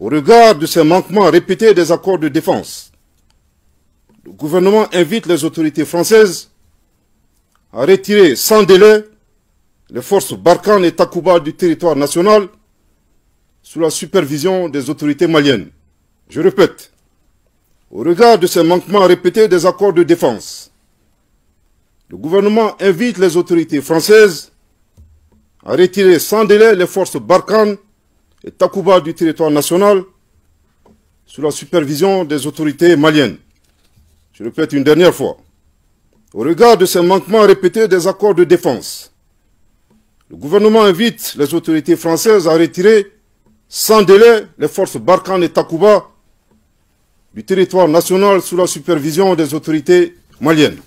Au regard de ces manquements répétés des accords de défense, le gouvernement invite les autorités françaises à retirer sans délai les forces Barkhane et Takuba du territoire national sous la supervision des autorités maliennes. Je répète, au regard de ces manquements répétés des accords de défense, le gouvernement invite les autorités françaises à retirer sans délai les forces Barkhane et Takuba du territoire national sous la supervision des autorités maliennes. Je répète une dernière fois. Au regard de ces manquements répétés des accords de défense, le gouvernement invite les autorités françaises à retirer sans délai les forces Barkhane et Takuba du territoire national sous la supervision des autorités maliennes.